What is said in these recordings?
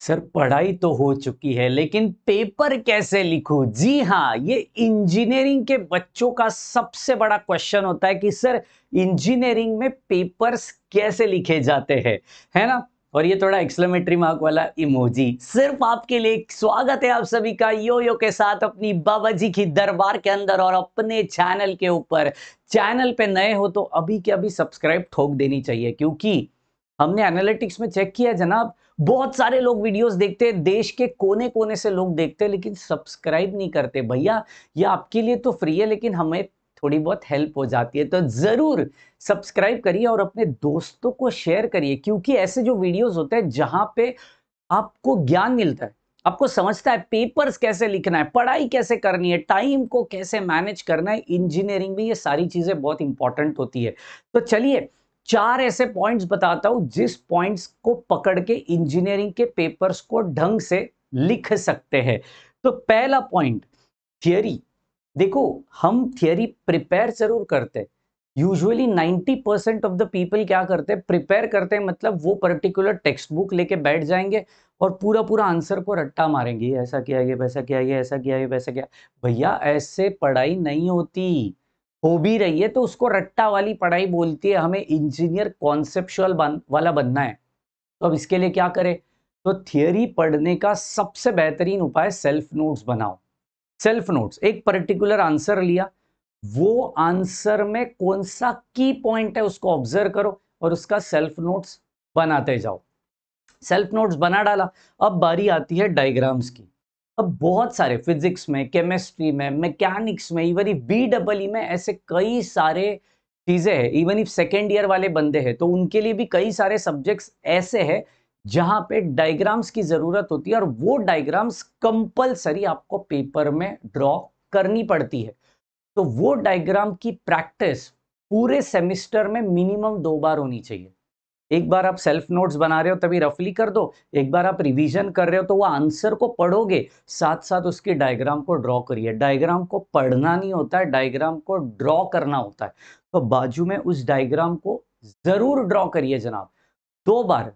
sir पढ़ाई तो हो चुकी है लेकिन पेपर कैसे लिखूं जी हाँ ये इंजीनियरिंग के बच्चों का सबसे बड़ा क्वेश्चन होता है कि सर इंजीनियरिंग में पेपर्स कैसे लिखे जाते हैं है ना और ये थोड़ा एक्सलेमेटरी मार्क वाला इमोजी सिर्फ आपके लिए स्वागत है आप सभी का यो यो के साथ अपनी बाबा जी की दरबार के अंदर और अपने चैनल के ऊपर चैनल पे नए हो तो अभी के अभी सब्सक्राइब ठोक देनी चाहिए क्योंकि हमने एनालिटिक्स में चेक किया जनाब बहुत सारे लोग वीडियोस देखते हैं देश के कोने कोने से लोग देखते हैं लेकिन सब्सक्राइब नहीं करते भैया ये आपके लिए तो फ्री है लेकिन हमें थोड़ी बहुत हेल्प हो जाती है तो ज़रूर सब्सक्राइब करिए और अपने दोस्तों को शेयर करिए क्योंकि ऐसे जो वीडियोस होते हैं जहां पे आपको ज्ञान मिलता है आपको समझता है पेपर्स कैसे लिखना है पढ़ाई कैसे करनी है टाइम को कैसे मैनेज करना है इंजीनियरिंग में ये सारी चीज़ें बहुत इंपॉर्टेंट होती है तो चलिए चार ऐसे पॉइंट्स बताता हूँ जिस पॉइंट्स को पकड़ के इंजीनियरिंग के पेपर्स को ढंग से लिख सकते हैं तो पहला पॉइंट थियोरी देखो हम थियोरी प्रिपेयर जरूर करते हैं usually 90 percent of the people क्या करते हैं प्रिपेयर करते हैं मतलब वो पर्टिकुलर टेक्स्ट बुक लेके बैठ जाएंगे और पूरा पूरा आंसर को रट्टा मारेंगे ऐसा किया ये वैसा किया ये ऐसा किया ये वैसा किया भैया ऐसे पढ़ाई नहीं होती हो भी रही है तो उसको रट्टा वाली पढ़ाई बोलती है हमें इंजीनियर कॉन्सेप्शुअल बन, वाला बनना है तो अब इसके लिए क्या करें तो थियोरी पढ़ने का सबसे बेहतरीन उपाय सेल्फ नोट्स बनाओ सेल्फ नोट्स एक पर्टिकुलर आंसर लिया वो आंसर में कौन सा की पॉइंट है उसको ऑब्जर्व करो और उसका सेल्फ नोट्स बनाते जाओ सेल्फ नोट्स बना डाला अब बारी आती है डायग्राम्स की अब बहुत सारे फिजिक्स में केमिस्ट्री में मैकेनिक्स में even if B double E में ऐसे कई सारे चीज़ें हैं इवन इफ सेकेंड ईयर वाले बंदे हैं तो उनके लिए भी कई सारे सब्जेक्ट्स ऐसे हैं जहाँ पे डायग्राम्स की ज़रूरत होती है और वो डायग्राम्स कंपलसरी आपको पेपर में ड्रॉ करनी पड़ती है तो वो डायग्राम की प्रैक्टिस पूरे सेमिस्टर में मिनिमम दो बार होनी चाहिए एक बार आप सेल्फ नोट्स बना रहे हो तभी रफली कर दो एक बार आप रिवीजन कर रहे हो तो वो आंसर को पढ़ोगे साथ साथ उसके डायग्राम को ड्रॉ करिए डायग्राम को पढ़ना नहीं होता है डायग्राम को ड्रॉ करना होता है तो बाजू में उस डायग्राम को ज़रूर ड्रॉ करिए जनाब दो बार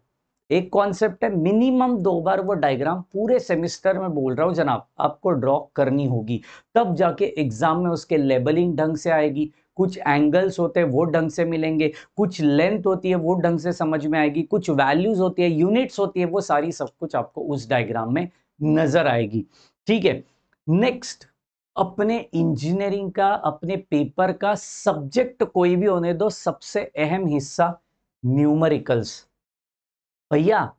एक कॉन्सेप्ट है मिनिमम दो बार वो डायग्राम पूरे सेमिस्टर में बोल रहा हूँ जनाब आपको ड्रॉ करनी होगी तब जाके एग्जाम में उसके लेबलिंग ढंग से आएगी कुछ एंगल्स होते हैं वो ढंग से मिलेंगे कुछ लेंथ होती है वो ढंग से समझ में आएगी कुछ वैल्यूज़ होती है यूनिट्स होती है वो सारी सब कुछ आपको उस डायग्राम में नज़र आएगी ठीक है नेक्स्ट अपने इंजीनियरिंग का अपने पेपर का सब्जेक्ट कोई भी होने दो सबसे अहम हिस्सा न्यूमरिकल्स भैया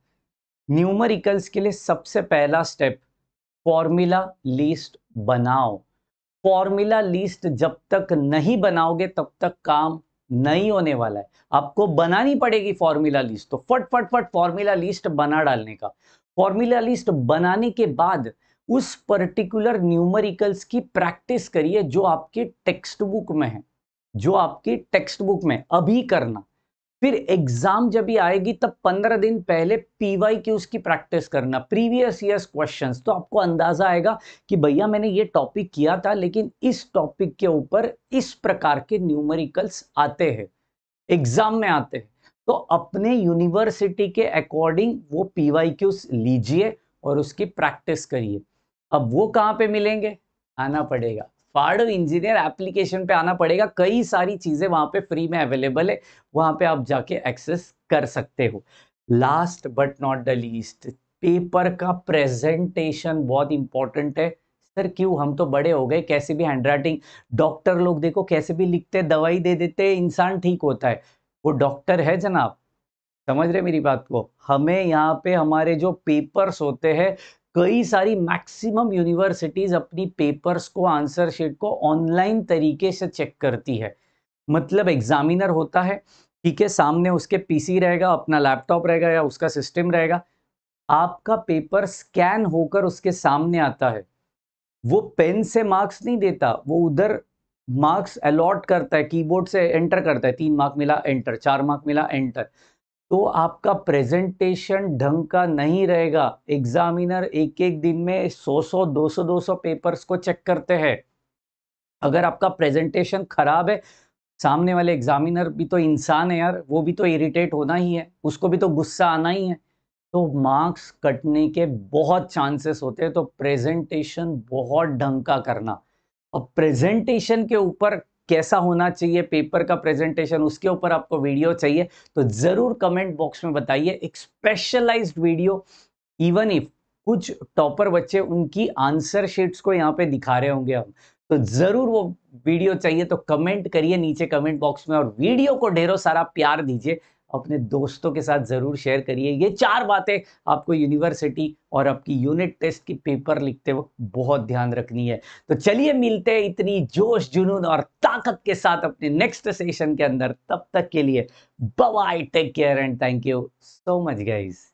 न्यूमरिकल्स के लिए सबसे पहला स्टेप फॉर्मूला लिस्ट बनाओ फॉर्मूला लिस्ट जब तक नहीं बनाओगे तब तक काम नहीं होने वाला है आपको बनानी पड़ेगी फॉर्मूला लिस्ट तो फट फट फट फॉर्मूला लिस्ट बना डालने का फॉर्मूला लिस्ट बनाने के बाद उस पर्टिकुलर न्यूमरिकल्स की प्रैक्टिस करिए जो आपके टेक्स्ट बुक में है जो आपकी टेक्स्ट बुक में अभी करना फिर एग्जाम जब भी आएगी तब पंद्रह दिन पहले पीवाई की उसकी प्रैक्टिस करना प्रीवियस ईयर्स क्वेश्चंस तो आपको अंदाज़ा आएगा कि भैया मैंने ये टॉपिक किया था लेकिन इस टॉपिक के ऊपर इस प्रकार के न्यूमेरिकल्स आते हैं एग्जाम में आते हैं तो अपने यूनिवर्सिटी के अकॉर्डिंग वो पीवाई लीजिए और उसकी प्रैक्टिस करिए अब वो कहाँ पे मिलेंगे आना पड़ेगा फार्डो इंजीनियर एप्लीकेशन पे आना पड़ेगा कई सारी चीज़ें वहां पे फ्री में अवेलेबल है वहां पे आप जाके एक्सेस कर सकते हो last but not the least paper का प्रेजेंटेशन बहुत इंपॉर्टेंट है सर क्यों हम तो बड़े हो गए कैसे भी हैंड राइटिंग डॉक्टर लोग देखो कैसे भी लिखते दवाई दे देते इंसान ठीक होता है वो डॉक्टर है जनाब समझ रहे मेरी बात को हमें यहाँ पे हमारे जो पेपर्स होते हैं कई सारी मैक्सिमम यूनिवर्सिटीज़ अपनी पेपर्स को आंसर शीट को ऑनलाइन तरीके से चेक करती है मतलब एग्जामिनर होता है ठीक है सामने उसके पीसी रहेगा अपना लैपटॉप रहेगा या उसका सिस्टम रहेगा आपका पेपर स्कैन होकर उसके सामने आता है वो पेन से मार्क्स नहीं देता वो उधर मार्क्स अलॉट करता है कीबोर्ड से एंटर करता है तीन मार्क मिला एंटर चार मार्क मिला एंटर तो आपका प्रेजेंटेशन ढंग का नहीं रहेगा एग्जामिनर एक एक दिन में 100-100, 200-200 पेपर्स को चेक करते हैं अगर आपका प्रेजेंटेशन खराब है सामने वाले एग्जामिनर भी तो इंसान है यार वो भी तो इरिटेट होना ही है उसको भी तो गुस्सा आना ही है तो मार्क्स कटने के बहुत चांसेस होते हैं तो प्रेजेंटेशन बहुत ढंग का करना अब प्रेजेंटेशन के ऊपर कैसा होना चाहिए पेपर का प्रेजेंटेशन उसके ऊपर आपको वीडियो चाहिए तो ज़रूर कमेंट बॉक्स में बताइए एक स्पेशलाइज वीडियो इवन इफ कुछ टॉपर बच्चे उनकी आंसर शीट्स को यहाँ पे दिखा रहे होंगे हम तो ज़रूर वो वीडियो चाहिए तो कमेंट करिए नीचे कमेंट बॉक्स में और वीडियो को ढेरों सारा प्यार दीजिए अपने दोस्तों के साथ ज़रूर शेयर करिए ये चार बातें आपको यूनिवर्सिटी और आपकी यूनिट टेस्ट की पेपर लिखते वक्त बहुत ध्यान रखनी है तो चलिए मिलते हैं इतनी जोश जुनून और ताकत के साथ अपने नेक्स्ट सेशन के अंदर तब तक के लिए bye take care and thank you so much guys